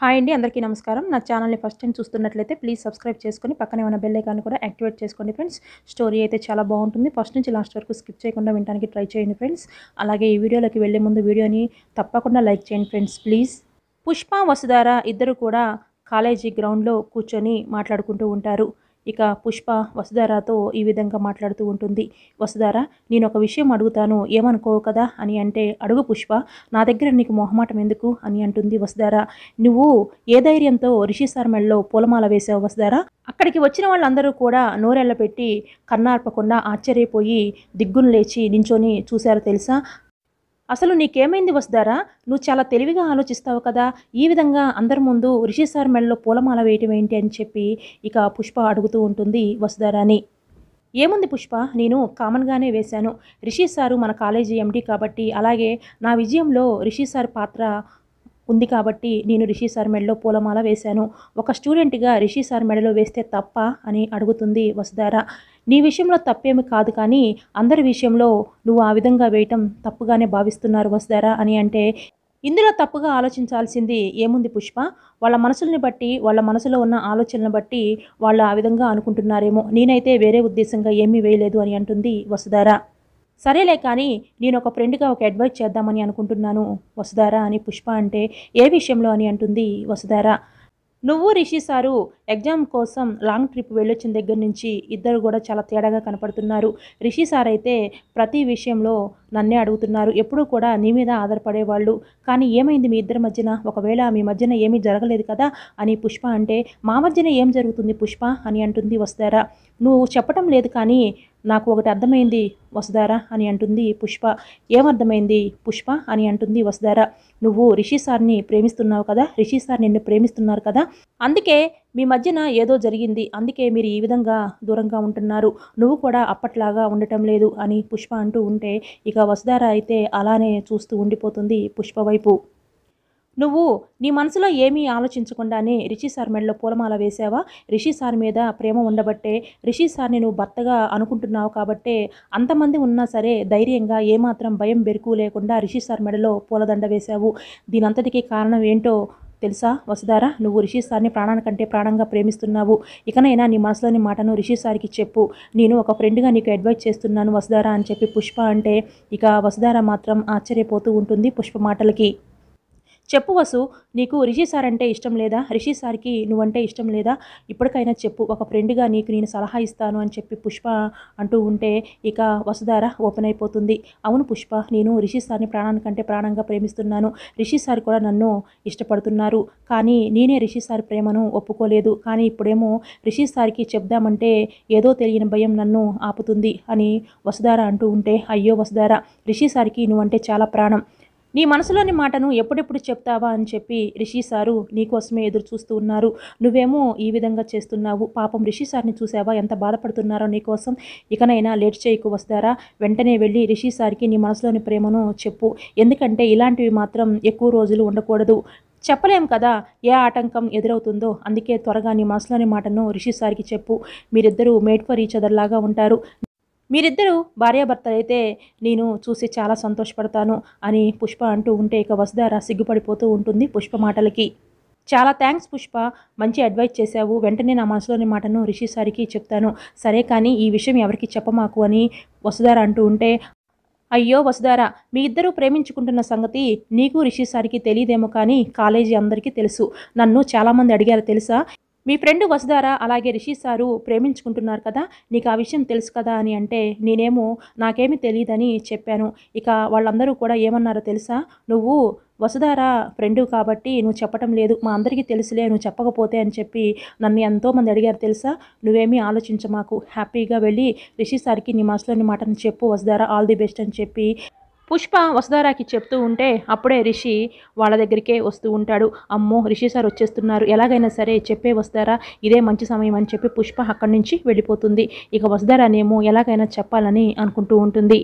hi అండి అందరికీ నమస్కారం నా ఛానల్ని ఫస్ట్ టైం చూస్తున్నట్లయితే ప్లీజ్ సబ్స్క్రైబ్ చేసుకొని పక్కనే ఉన్న బెల్ ఐకాన్ కూడా యాక్టివేట్ చేసుకోండి ఫ్రెండ్స్ స్టోరీ అయితే చాలా బాగుంటుంది ఫస్ట్ నుంచి లాస్ట్ వరకు స్కిప్ చేయకుండా వినడానికి ట్రై చేయండి ఫ్రెండ్స్ అలాగే ఈ వీడియోలోకి వెళ్ళే ముందు వీడియోని తప్పకుండా లైక్ చేయండి ఫ్రెండ్స్ ప్లీజ్ పుష్ప వసుధార ఇద్దరు కూడా కాలేజీ గ్రౌండ్లో కూర్చొని మాట్లాడుకుంటూ ఉంటారు ఇక పుష్ప వసుధారాతో ఈ విధంగా మాట్లాడుతూ ఉంటుంది వసుధార నేను ఒక విషయం అడుగుతాను ఏమనుకో కదా అని అంటే అడుగు పుష్ప నా దగ్గర నీకు మొహమాటం ఎందుకు అని అంటుంది వసుధార నువ్వు ఏ ధైర్యంతో రిషి సార్మెల్లో పూలమాల వేసావు వసుధార అక్కడికి వచ్చిన వాళ్ళందరూ కూడా నోరెళ్ళ పెట్టి కన్నార్పకుండా ఆశ్చర్యపోయి దిగ్గును లేచి నించొని చూశారు తెలుసా అసలు నీకేమైంది వస్తారా నువ్వు చాలా తెలివిగా ఆలోచిస్తావు కదా ఈ విధంగా అందరి ముందు రిషి సార్ మెడలో పూలమాల వేయటం ఏంటి అని చెప్పి ఇక పుష్ప అడుగుతూ ఉంటుంది వసుధారాని ఏముంది పుష్ప నేను కామన్గానే వేశాను రిషి సారు మన కాలేజీ ఎండి కాబట్టి అలాగే నా విజయంలో రిషి సార్ పాత్ర ఉంది కాబట్టి నేను రిషి సార్ మెడలో పూలమాల వేశాను ఒక స్టూడెంట్గా రిషి సార్ మెడలో వేస్తే తప్ప అని అడుగుతుంది వసుదారా నీ విషయంలో తప్పేమి కాదు కానీ అందరి విషయంలో నువ్వు ఆ విధంగా వేయటం తప్పుగానే భావిస్తున్నారు వసుదారా అని అంటే ఇందులో తప్పుగా ఆలోచించాల్సింది ఏముంది పుష్ప వాళ్ళ మనసుల్ని బట్టి వాళ్ళ మనసులో ఉన్న ఆలోచనలను బట్టి వాళ్ళు ఆ విధంగా అనుకుంటున్నారేమో నేనైతే వేరే ఉద్దేశంగా ఏమీ వేయలేదు అని అంటుంది వసుధార సరేలే కానీ నేను ఒక ఫ్రెండ్గా ఒక అడ్వైజ్ చేద్దామని అనుకుంటున్నాను వసుధార అని పుష్ప అంటే ఏ విషయంలో అని అంటుంది వసుధార నువ్వు రిషి సారు ఎగ్జామ్ కోసం లాంగ్ ట్రిప్ వెళ్ళొచ్చిన దగ్గర నుంచి ఇద్దరు కూడా చాలా తేడాగా కనపడుతున్నారు రిషి సార్ అయితే ప్రతి విషయంలో నన్నే అడుగుతున్నారు ఎప్పుడూ కూడా నీ మీద ఆధారపడేవాళ్ళు కానీ ఏమైంది మీ ఇద్దరి మధ్యన ఒకవేళ మీ మధ్యన ఏమీ జరగలేదు కదా అని పుష్ప అంటే మా మధ్యన ఏం జరుగుతుంది పుష్ప అని అంటుంది వస్తారా నువ్వు చెప్పటం లేదు కానీ నాకు ఒకటి అర్థమైంది వసుధార అని అంటుంది పుష్ప ఏమర్థమైంది పుష్ప అని అంటుంది వసుధార నువ్వు రిషి సార్ని ప్రేమిస్తున్నావు కదా రిషి సార్ నిన్ను ప్రేమిస్తున్నారు కదా అందుకే మీ మధ్యన ఏదో జరిగింది అందుకే మీరు ఈ విధంగా దూరంగా ఉంటున్నారు నువ్వు కూడా అప్పట్లాగా ఉండటం లేదు అని పుష్ప అంటూ ఉంటే ఇక వసుధార అయితే అలానే చూస్తూ ఉండిపోతుంది పుష్ప వైపు నువ్వు నీ మనసులో ఏమీ ఆలోచించకుండానే రిషి సార్ మెడలో పూలమాల వేసావా రిషి సార్ మీద ప్రేమ ఉండబట్టే రిషి సార్ని నువ్వు భర్తగా అనుకుంటున్నావు కాబట్టే అంతమంది ఉన్నా సరే ధైర్యంగా ఏమాత్రం భయం బెరుకు లేకుండా రిషి సార్ మెడలో పూలదండ వేశావు దీనంతటికీ కారణం ఏంటో తెలుసా వసుధారా నువ్వు రిషి సార్ని ప్రాణానికంటే ప్రాణంగా ప్రేమిస్తున్నావు ఇకనైనా నీ మనసులోని మాటను రిషి సార్కి చెప్పు నేను ఒక ఫ్రెండ్గా నీకు అడ్వైజ్ చేస్తున్నాను వసుధారా అని చెప్పి పుష్ప అంటే ఇక వసుధార మాత్రం ఆశ్చర్యపోతూ ఉంటుంది పుష్ప మాటలకి చెప్పు వసు నీకు రిషి సార్ అంటే ఇష్టం లేదా రిషి సార్కి నువ్వంటే ఇష్టం లేదా ఇప్పటికైనా చెప్పు ఒక ఫ్రెండ్గా నీకు నేను సలహా ఇస్తాను అని చెప్పి పుష్ప అంటూ ఉంటే ఇక వసుధార ఓపెన్ అయిపోతుంది అవును పుష్ప నేను రిషి సార్ని ప్రాణానికంటే ప్రాణంగా ప్రేమిస్తున్నాను రిషి సార్ కూడా నన్ను ఇష్టపడుతున్నారు కానీ నేనే రిషి సార్ ప్రేమను ఒప్పుకోలేదు కానీ ఇప్పుడేమో రిషి సార్కి చెప్దామంటే ఏదో తెలియని భయం నన్ను ఆపుతుంది అని వసుధార అంటూ ఉంటే అయ్యో వసుధార రిషి సార్కి నువ్వంటే చాలా ప్రాణం నీ మనసులోని మాటను ఎప్పుడెప్పుడు చెప్తావా అని చెప్పి రిషి సారు నీకోసమే ఎదురు చూస్తూ ఉన్నారు నువ్వేమో ఈ విధంగా చేస్తున్నావు పాపం రిషి సార్ని చూసావా ఎంత బాధపడుతున్నారో నీకోసం ఇకనైనా లేట్ చేయకు వస్తారా వెంటనే వెళ్ళి రిషి సార్కి నీ మనసులోని ప్రేమను చెప్పు ఎందుకంటే ఇలాంటివి మాత్రం ఎక్కువ రోజులు ఉండకూడదు చెప్పలేం కదా ఏ ఆటంకం ఎదురవుతుందో అందుకే త్వరగా నీ మనసులోని మాటను రిషి సార్కి చెప్పు మీరిద్దరూ మేడ్ ఫర్ ఈచ్ అదర్ లాగా ఉంటారు మీరిద్దరూ భార్యాభర్తలైతే నేను చూసి చాలా సంతోషపడతాను అని పుష్ప అంటూ ఉంటే ఇక వసుధార సిగ్గుపడిపోతూ ఉంటుంది పుష్ప మాటలకి చాలా థ్యాంక్స్ పుష్ప మంచి అడ్వైస్ చేశావు వెంటనే నా మనసులోని మాటను రిషి సారికి చెప్తాను సరే కానీ ఈ విషయం ఎవరికి చెప్పమాకు అని వసుధార అంటూ ఉంటే అయ్యో వసుధార మీ ఇద్దరూ ప్రేమించుకుంటున్న సంగతి నీకు రిషి సారికి తెలియదేమో కానీ కాలేజీ అందరికీ తెలుసు నన్ను చాలామంది అడిగారు తెలుసా మీ ఫ్రెండ్ వసుధార అలాగే రిషి సారు ప్రేమించుకుంటున్నారు కదా నీకు ఆ విషయం తెలుసు కదా అని అంటే నేనేమో నాకేమీ తెలియదని చెప్పాను ఇక వాళ్ళందరూ కూడా ఏమన్నారో తెలుసా నువ్వు వసుధార ఫ్రెండు కాబట్టి నువ్వు చెప్పటం లేదు మా అందరికీ తెలుసులే నువ్వు చెప్పకపోతే అని చెప్పి నన్ను ఎంతోమంది అడిగారు తెలుసా నువ్వేమీ ఆలోచించ మాకు హ్యాపీగా వెళ్ళి రిషి సార్కి నీ మనసులోని మాటను చెప్పు వసుధార ఆల్ ది బెస్ట్ అని చెప్పి పుష్ప వసుధారాకి చెప్తూ ఉంటే అప్పుడే రిషి వాళ్ళ దగ్గరికే వస్తూ ఉంటాడు అమ్మో రిషి సార్ వచ్చేస్తున్నారు ఎలాగైనా సరే చెప్పే వస్తారా ఇదే మంచి సమయం అని చెప్పి పుష్ప అక్కడి నుంచి వెళ్ళిపోతుంది ఇక వసుధారానేమో ఎలాగైనా చెప్పాలని అనుకుంటూ ఉంటుంది